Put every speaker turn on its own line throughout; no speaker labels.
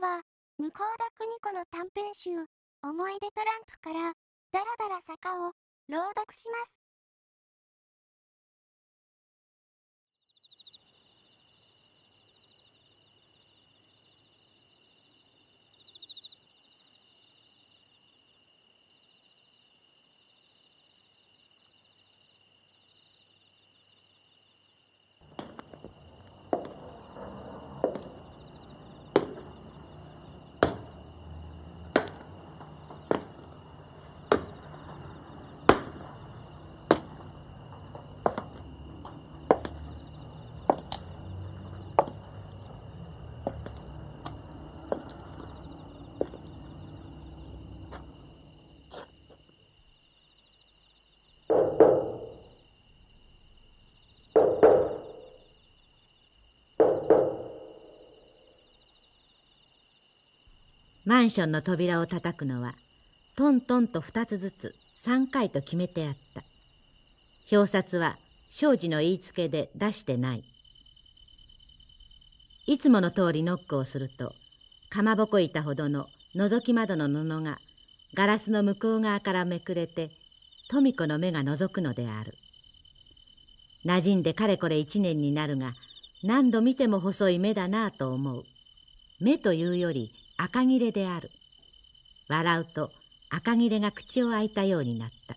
回は、向田邦子の短編集、思い出トランプから、だらだら坂を朗読します。マンションの扉を叩くのはトントンと2つずつ3回と決めてあった表札は庄司の言いつけで出してないいつもの通りノックをするとかまぼこ板ほどの覗き窓の布がガラスの向こう側からめくれて富子の目が覗くのである馴染んでかれこれ一年になるが何度見ても細い目だなあと思う目というより赤切れである。笑うと赤切れが口を開いたようになった。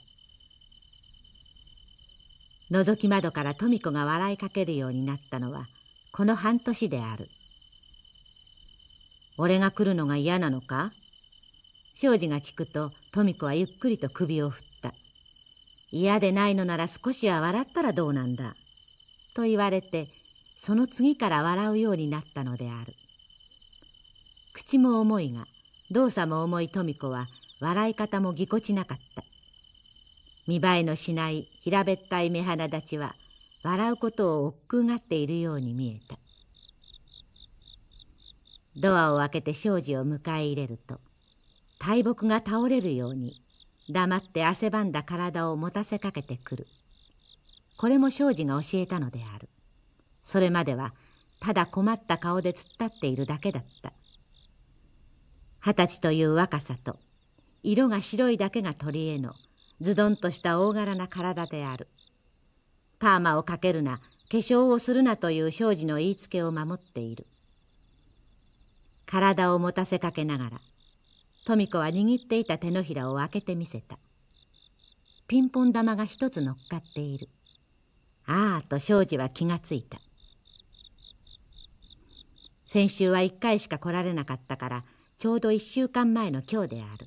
覗き窓から富子が笑いかけるようになったのはこの半年である。俺が来るのが嫌なのか庄司が聞くと富子はゆっくりと首を振った。嫌でないのなら少しは笑ったらどうなんだ。と言われてその次から笑うようになったのである。口も重いが動作も重い富子は笑い方もぎこちなかった見栄えのしない平べったい目鼻立ちは笑うことを億劫がっているように見えたドアを開けて庄司を迎え入れると大木が倒れるように黙って汗ばんだ体を持たせかけてくるこれも庄司が教えたのであるそれまではただ困った顔で突っ立っているだけだった二十歳という若さと色が白いだけが鳥へのズドンとした大柄な体であるパーマをかけるな化粧をするなという庄司の言いつけを守っている体を持たせかけながら富子は握っていた手のひらを開けてみせたピンポン玉が一つ乗っかっているああと庄司は気がついた先週は一回しか来られなかったからちょうど1週間前の今日である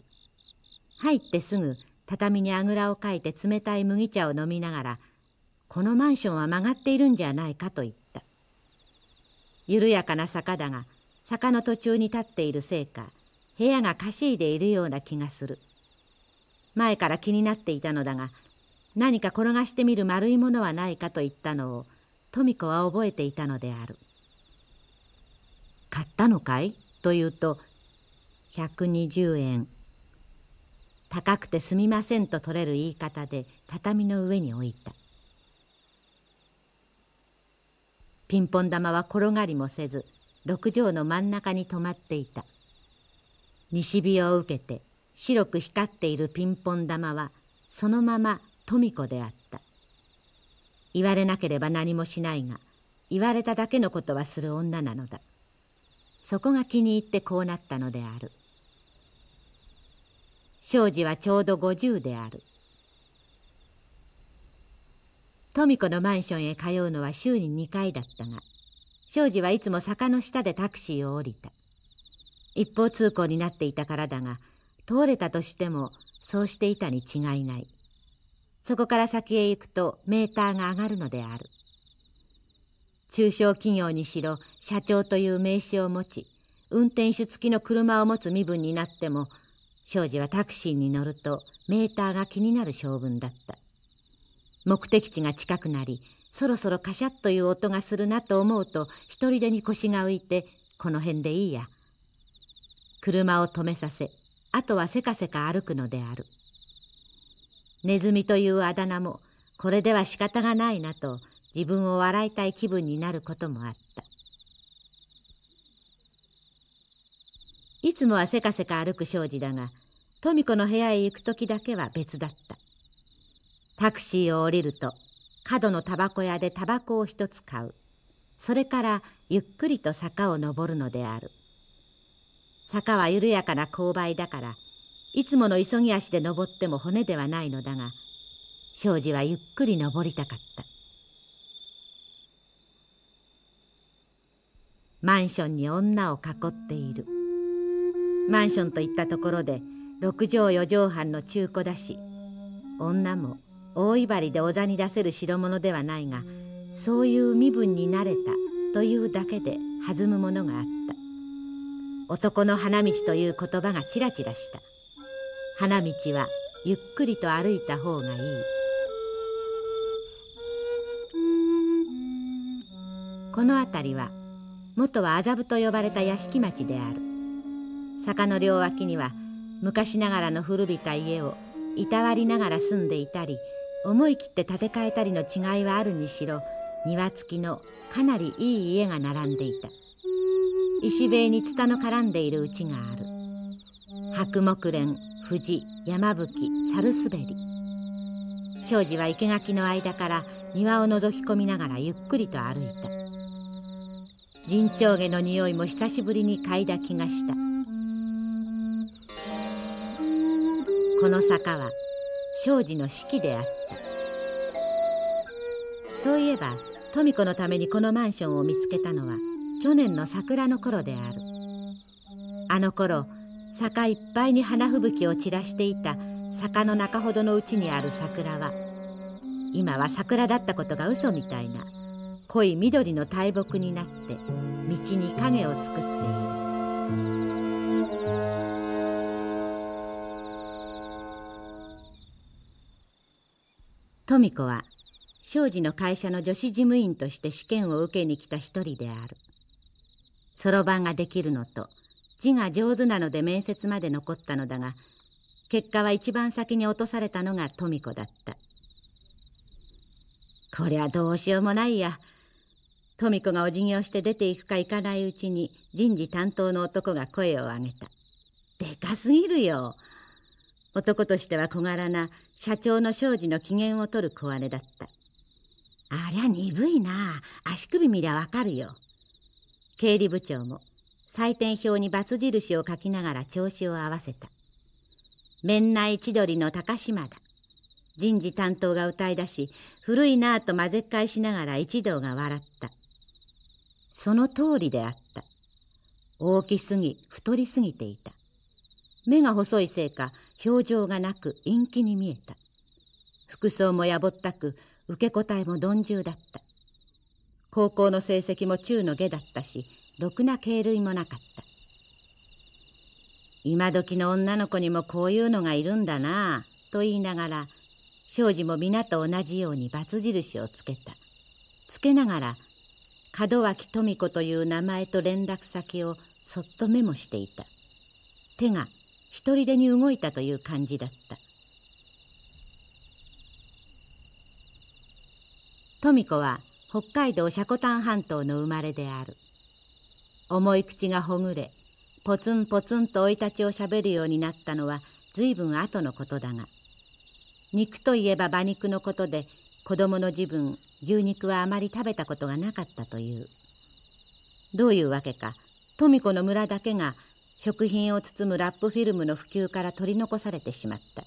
入ってすぐ畳にあぐらをかいて冷たい麦茶を飲みながら「このマンションは曲がっているんじゃないか」と言った緩やかな坂だが坂の途中に立っているせいか部屋がかしいでいるような気がする前から気になっていたのだが何か転がしてみる丸いものはないかと言ったのを富子は覚えていたのである「買ったのかい?」と言うと120円高くてすみませんと取れる言い方で畳の上に置いたピンポン玉は転がりもせず六畳の真ん中に止まっていた西日を受けて白く光っているピンポン玉はそのまま富子であった言われなければ何もしないが言われただけのことはする女なのだそこが気に入ってこうなったのである庄司はちょうど50である富子のマンションへ通うのは週に2回だったが庄司はいつも坂の下でタクシーを降りた一方通行になっていたからだが通れたとしてもそうしていたに違いないそこから先へ行くとメーターが上がるのである中小企業にしろ社長という名刺を持ち運転手付きの車を持つ身分になっても庄司はタクシーに乗るとメーターが気になる性分だった目的地が近くなりそろそろカシャッという音がするなと思うと一人でに腰が浮いてこの辺でいいや車を止めさせあとはせかせか歩くのであるネズミというあだ名もこれでは仕方がないなと自分を笑いたい気分になることもあったいつもはせかせか歩く庄司だが富子の部屋へ行く時だけは別だったタクシーを降りると角のタバコ屋でタバコを一つ買うそれからゆっくりと坂を登るのである坂は緩やかな勾配だからいつもの急ぎ足で登っても骨ではないのだが庄司はゆっくり登りたかったマンションに女を囲っている。マンションといったところで6畳4畳半の中古だし女も大威張りでお座に出せる代物ではないがそういう身分になれたというだけで弾むものがあった男の花道という言葉がちらちらした花道はゆっくりと歩いた方がいいこの辺りは元は麻布と呼ばれた屋敷町である坂の両脇には昔ながらの古びた家をいたわりながら住んでいたり思い切って建て替えたりの違いはあるにしろ庭付きのかなりいい家が並んでいた石塀にツタの絡んでいる家がある白木蓮藤山吹猿滑り庄司は生垣の間から庭を覗き込みながらゆっくりと歩いた陣長下の匂いも久しぶりに嗅いだ気がしたこの坂は庄司の式であったそういえば富子のためにこのマンションを見つけたのは去年の桜の頃であるあの頃坂いっぱいに花吹雪を散らしていた坂の中ほどのうちにある桜は今は桜だったことが嘘みたいな濃い緑の大木になって道に影を作っている富子は庄司の会社の女子事務員として試験を受けに来た一人であるそろばんができるのと字が上手なので面接まで残ったのだが結果は一番先に落とされたのが富子だったこりゃどうしようもないや富子がお辞儀をして出ていくか行かないうちに人事担当の男が声を上げたでかすぎるよ男としては小柄な社長の庄司の機嫌を取る小姉だったありゃ鈍いな足首見りゃわかるよ経理部長も採点表に×印を書きながら調子を合わせた面内千鳥の高島だ人事担当が歌い出し古いなぁと混ぜっ返しながら一同が笑ったその通りであった大きすぎ太りすぎていた目が細いせいか表情がなく陰気に見えた服装もやぼったく受け答えも鈍重だった高校の成績も中の下だったしろくな敬類もなかった今時の女の子にもこういうのがいるんだなあと言いながら庄司も皆と同じようにツ印をつけたつけながら門脇富子という名前と連絡先をそっとメモしていた手が独でに動いたという感じだった富子は北海道積丹半島の生まれである重い口がほぐれポツンポツンと生い立ちをしゃべるようになったのは随分後のことだが肉といえば馬肉のことで子供の時分牛肉はあまり食べたことがなかったというどういうわけか富子の村だけが食品を包むラップフィルムの普及から取り残されてしまった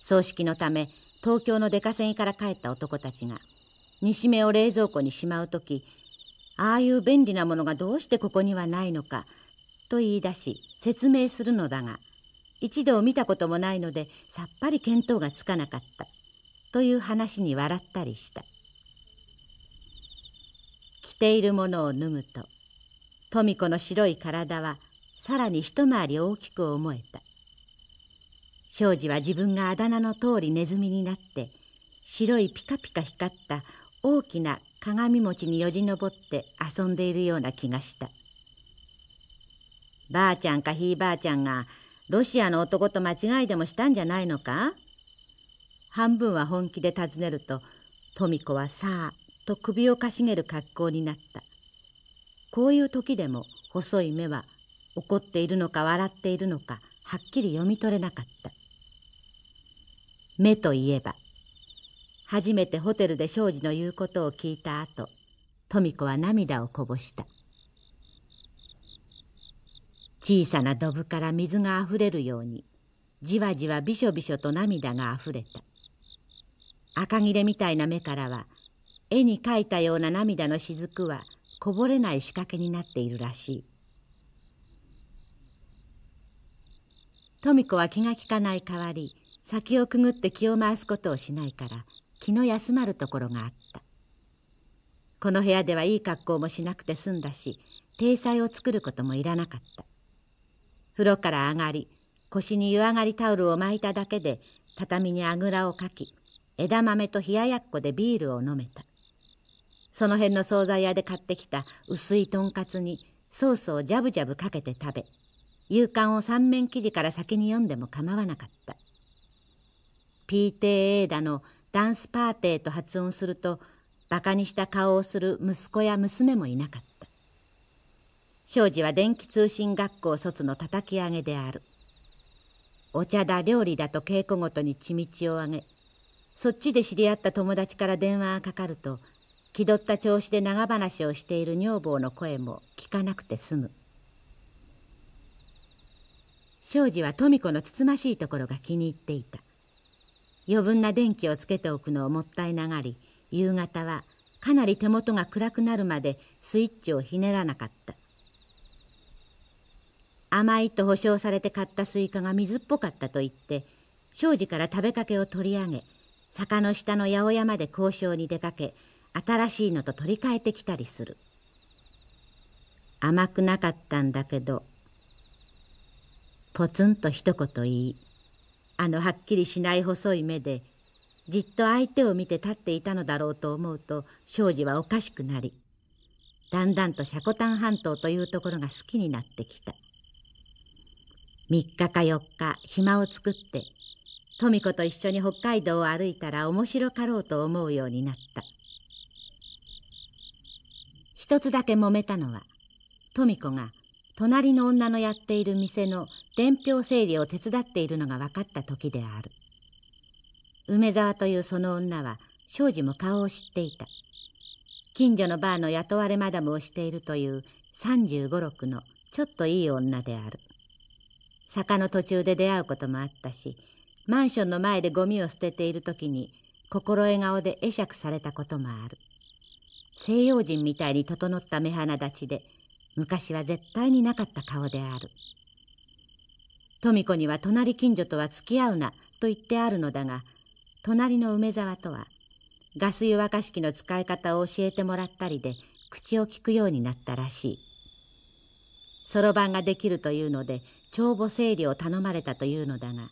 葬式のため東京の出稼ぎから帰った男たちが煮目を冷蔵庫にしまう時ああいう便利なものがどうしてここにはないのかと言い出し説明するのだが一度見たこともないのでさっぱり見当がつかなかったという話に笑ったりした着ているものを脱ぐと富子の白い体はさらに一回り大きく思えた庄司は自分があだ名の通りネズミになって白いピカピカ光った大きな鏡餅によじ登って遊んでいるような気がしたばあちゃんかひいばあちゃんがロシアの男と間違いでもしたんじゃないのか半分は本気で尋ねると富子はさあと首をかしげる格好になったこういう時でも細い目は怒っているのか笑っているのかはっきり読み取れなかった目といえば初めてホテルで庄司の言うことを聞いた後富子は涙をこぼした小さなドブから水があふれるようにじわじわびしょびしょと涙があふれた赤切れみたいな目からは絵に描いたような涙の雫はこぼれない仕掛けになっているらしい富子は気が利かない代わり先をくぐって気を回すことをしないから気の休まるところがあったこの部屋ではいい格好もしなくて済んだし体裁を作ることもいらなかった風呂から上がり腰に湯上がりタオルを巻いただけで畳にあぐらをかき枝豆と冷ややっこでビールを飲めたその辺の惣菜屋で買ってきた薄いとんかつにソースをジャブジャブかけて食べ夕刊を三面記事から先に読んでも構わなかった PTA だのダンスパーテーと発音するとバカにした顔をする息子や娘もいなかった庄司は電気通信学校卒の叩き上げであるお茶だ料理だと稽古ごとに血道を上げそっちで知り合った友達から電話がかかると気取った調子で長話をしている女房の声も聞かなくて済む庄司は富子のつつましいところが気に入っていた余分な電気をつけておくのをもったいながり夕方はかなり手元が暗くなるまでスイッチをひねらなかった甘いと保証されて買ったスイカが水っぽかったと言って庄司から食べかけを取り上げ坂の下の八百屋まで交渉に出かけ新しいのと取り替えてきたりする甘くなかったんだけどポツンと一言言いあのはっきりしない細い目でじっと相手を見て立っていたのだろうと思うと庄司はおかしくなりだんだんとシャコタン半島というところが好きになってきた3日か4日暇を作って富子と一緒に北海道を歩いたら面白かろうと思うようになった一つだけ揉めたのは富子が隣の女のやっている店の伝票整理を手伝っているのが分かった時である梅沢というその女は庄司も顔を知っていた近所のバーの雇われマダムをしているという3 5六6のちょっといい女である坂の途中で出会うこともあったしマンションの前でゴミを捨てている時に心得顔で会釈されたこともある西洋人みたいに整った目鼻立ちで昔は絶対になかった顔である。富子には隣近所とは付き合うなと言ってあるのだが隣の梅沢とはガス湯沸かし器の使い方を教えてもらったりで口を利くようになったらしいそろばんができるというので帳簿整理を頼まれたというのだが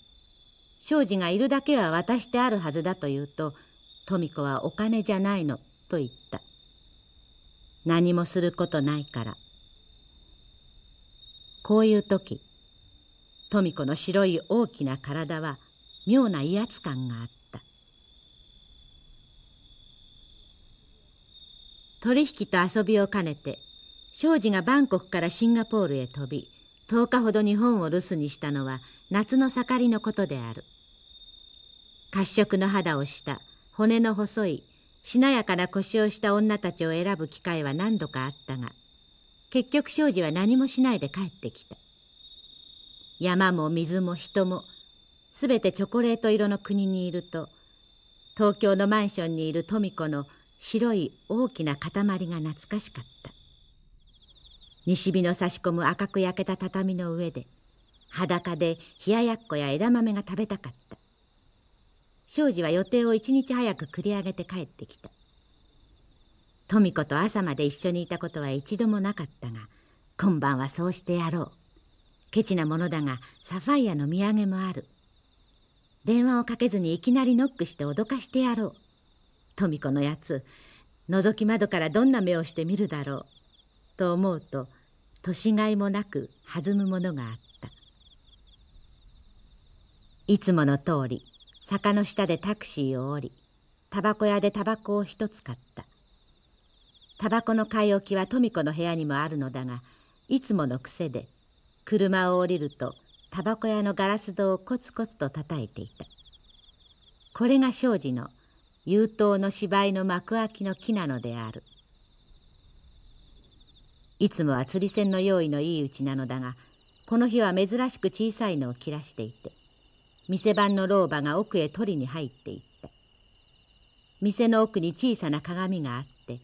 庄司がいるだけは渡してあるはずだと言うと富子はお金じゃないのと言った何もすることないからこういう時富子の白い大きな体は妙な威圧感があった取引と遊びを兼ねて庄司がバンコクからシンガポールへ飛び10日ほど日本を留守にしたのは夏の盛りのことである褐色の肌をした骨の細いしなやかな腰をした女たちを選ぶ機会は何度かあったが結局庄司は何もしないで帰ってきた。山も水も人もすべてチョコレート色の国にいると東京のマンションにいる富子の白い大きな塊が懐かしかった西日の差し込む赤く焼けた畳の上で裸で冷ややっこや枝豆が食べたかった庄司は予定を一日早く繰り上げて帰ってきた富子と朝まで一緒にいたことは一度もなかったが今晩はそうしてやろうケチなものだがサファイアの土産もある電話をかけずにいきなりノックして脅かしてやろう富子のやつ覗き窓からどんな目をして見るだろうと思うと年がいもなく弾むものがあったいつもの通り坂の下でタクシーを降りタバコ屋でタバコを一つ買ったタバコの買い置きは富子の部屋にもあるのだがいつもの癖で車を降りるとタバコ屋のガラス戸をコツコツと叩いていたこれが庄司の優等の芝居の幕開きの木なのであるいつもは釣り線の用意のいいうちなのだがこの日は珍しく小さいのを切らしていて店番の老婆が奥へ取りに入っていった店の奥に小さな鏡があって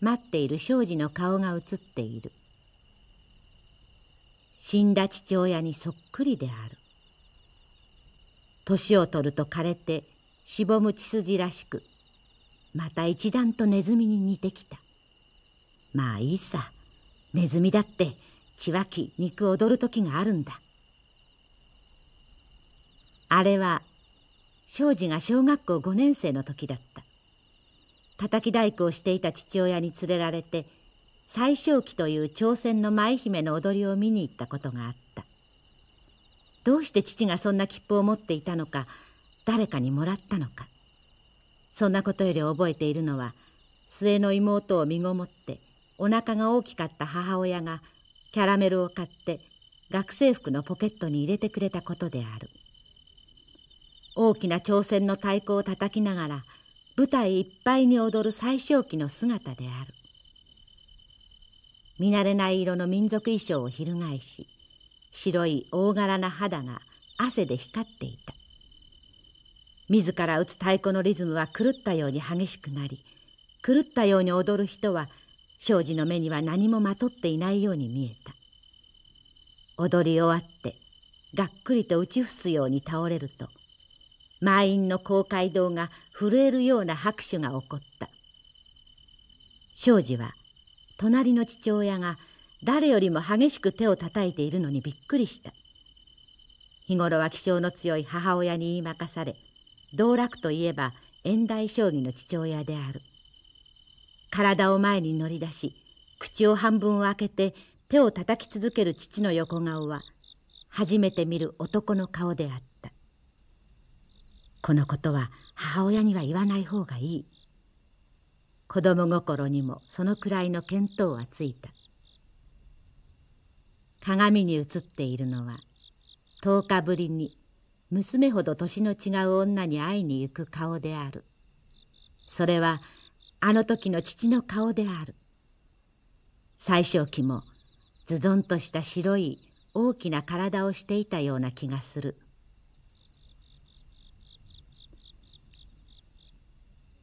待っている庄司の顔が映っている「死んだ父親にそっくりである年を取ると枯れてしぼむ血筋らしくまた一段とネズミに似てきたまあいいさネズミだって血湧き肉踊る時があるんだあれは庄司が小学校5年生の時だった叩き大工をしていた父親に連れられて最小期という朝鮮の舞姫の踊りを見に行ったことがあったどうして父がそんな切符を持っていたのか誰かにもらったのかそんなことより覚えているのは末の妹を身ごもってお腹が大きかった母親がキャラメルを買って学生服のポケットに入れてくれたことである大きな挑戦の太鼓を叩きながら舞台いっぱいに踊る最小期の姿である見慣れない色の民族衣装を翻し白い大柄な肌が汗で光っていた自ら打つ太鼓のリズムは狂ったように激しくなり狂ったように踊る人は庄司の目には何もまとっていないように見えた踊り終わってがっくりと打ち伏すように倒れると満員の公会堂が震えるような拍手が起こった庄司は隣の父親が誰よりも激しく手を叩いているのにびっくりした日頃は気性の強い母親に言い任され道楽といえば遠大将棋の父親である体を前に乗り出し口を半分開けて手を叩き続ける父の横顔は初めて見る男の顔であったこのことは母親には言わない方がいい子供心にもそのくらいの見当はついた鏡に映っているのは10日ぶりに娘ほど年の違う女に会いに行く顔であるそれはあの時の父の顔である最小期もズドンとした白い大きな体をしていたような気がする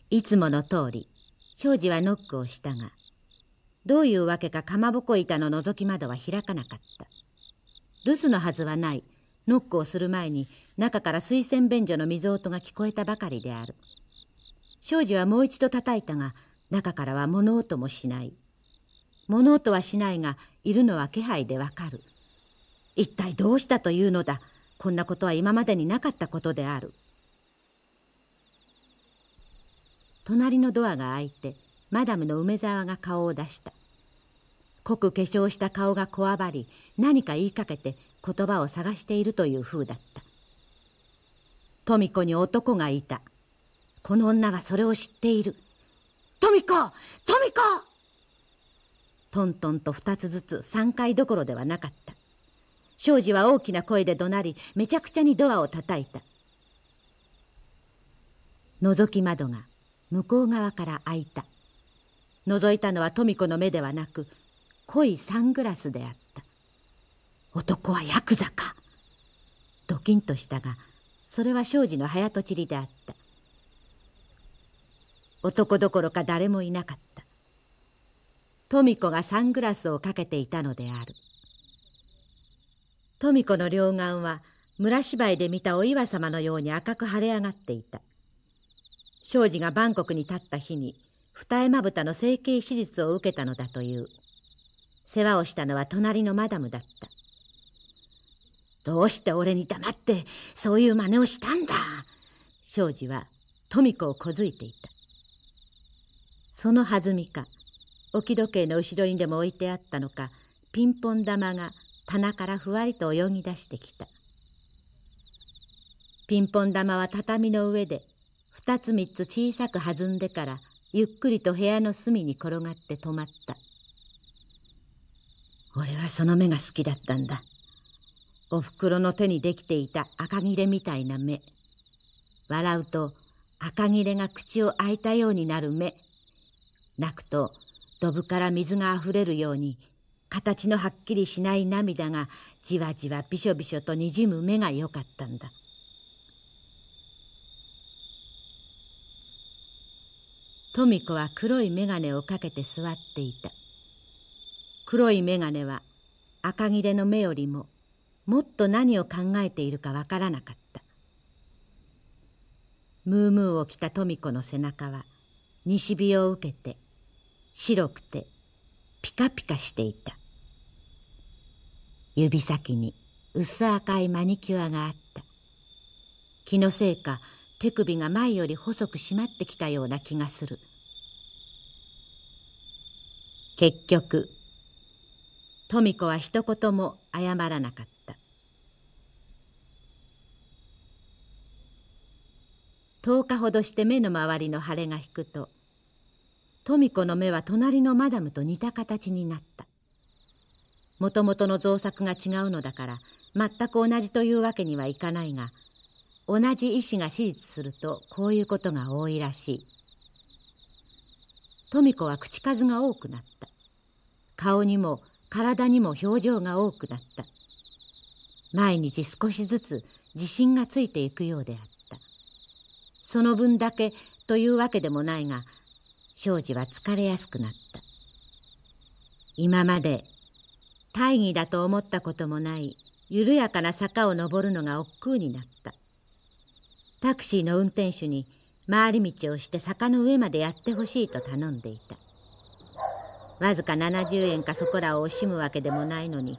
いつもの通り庄司はノックをしたがどういうわけかかまぼこ板の覗き窓は開かなかった留守のはずはないノックをする前に中から水洗便所の水音が聞こえたばかりである庄司はもう一度叩いたが中からは物音もしない物音はしないがいるのは気配でわかる一体どうしたというのだこんなことは今までになかったことである隣のドアが開いてマダムの梅沢が顔を出した濃く化粧した顔がこわばり何か言いかけて言葉を探しているというふうだった富子に男がいたこの女はそれを知っている富子富子トントンと2つずつ3回どころではなかった庄司は大きな声で怒鳴りめちゃくちゃにドアを叩いた覗き窓が向こう側から開いた覗いたのは富子の目ではなく濃いサングラスであった男はヤクザかドキンとしたがそれは庄司の早とちりであった男どころか誰もいなかった富子がサングラスをかけていたのである富子の両眼は村芝居で見たお岩様のように赤く腫れ上がっていた庄司がバンコクに立った日に二重まぶたの整形手術を受けたのだという世話をしたのは隣のマダムだったどうして俺に黙ってそういう真似をしたんだ庄司は富子をこづいていたその弾みか置き時計の後ろにでも置いてあったのかピンポン玉が棚からふわりと泳ぎ出してきたピンポン玉は畳の上で二つ三つ小さく弾んでからゆっくりと部屋の隅に転がって止まった俺はその目が好きだったんだおふくろの手にできていた赤切れみたいな目笑うと赤切れが口を開いたようになる目泣くとドブから水があふれるように形のはっきりしない涙がじわじわびしょびしょとにじむ目が良かったんだ富子は黒い眼鏡をかけて座っていた黒い眼鏡は赤切での目よりももっと何を考えているかわからなかったムームーを着た富子の背中は西日を受けて白くてピカピカしていた指先に薄赤いマニキュアがあった気のせいか手首が前より細く締まってきたような気がする結局富子は一言も謝らなかった10日ほどして目の周りの腫れが引くと富子の目は隣のマダムと似た形になったもともとの造作が違うのだから全く同じというわけにはいかないが同じ医師が手術するとこういうことが多いらしい富子は口数が多くなった顔にも体にも表情が多くなった毎日少しずつ自信がついていくようであったその分だけというわけでもないが庄司は疲れやすくなった今まで大義だと思ったこともない緩やかな坂を登るのが億劫になったタクシーの運転手に回り道をして坂の上までやってほしいと頼んでいたわずか70円かそこらを惜しむわけでもないのに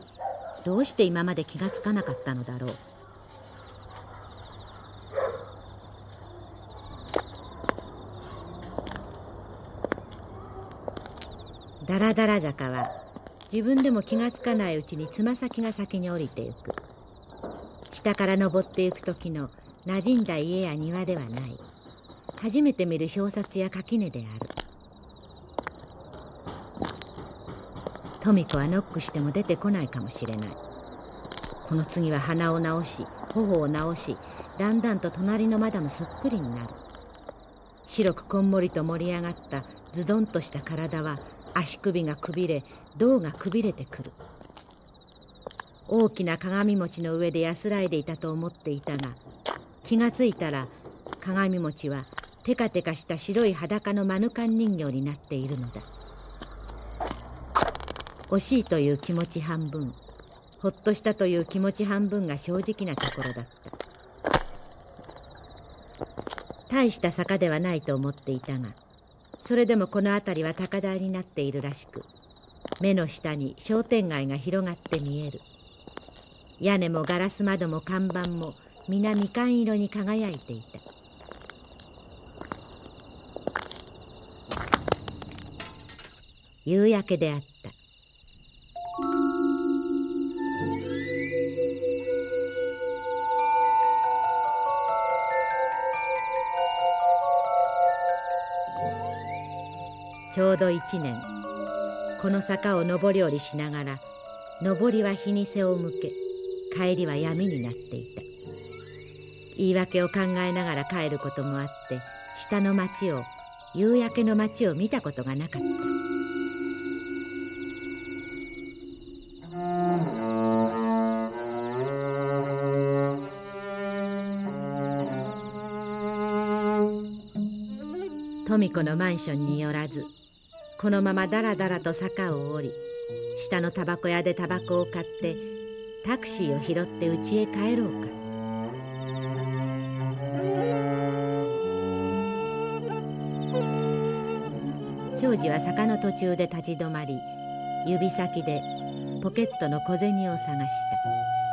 どうして今まで気がつかなかったのだろうだらだら坂は自分でも気がつかないうちにつま先が先に降りてゆく下から登ってゆく時の「馴染んだ家や庭ではない初めて見る表札や垣根である富子はノックしても出てこないかもしれないこの次は鼻を直し頬を直しだんだんと隣のマダムそっくりになる白くこんもりと盛り上がったズドンとした体は足首がくびれ胴がくびれてくる大きな鏡餅の上で安らいでいたと思っていたが気がついたら鏡餅はテカテカした白い裸のマヌカン人形になっているのだ惜しいという気持ち半分ほっとしたという気持ち半分が正直なところだった大した坂ではないと思っていたがそれでもこの辺りは高台になっているらしく目の下に商店街が広がって見える屋根もガラス窓も看板も皆みかん色に輝いていた夕焼けであったちょうど一年この坂を上り下りしながら上りは日に背を向け帰りは闇になっていた言い訳を考えながら帰ることもあって下の町を夕焼けの町を見たことがなかった富子のマンションによらずこのままだらだらと坂を下り下のタバコ屋でタバコを買ってタクシーを拾って家へ帰ろうか長次は坂の途中で立ち止まり指先でポケットの小銭を探した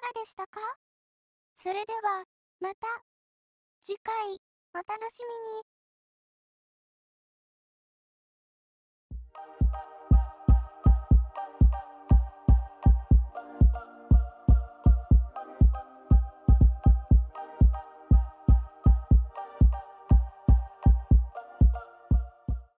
かがでしたかそれでは、また、次回、お楽しみに。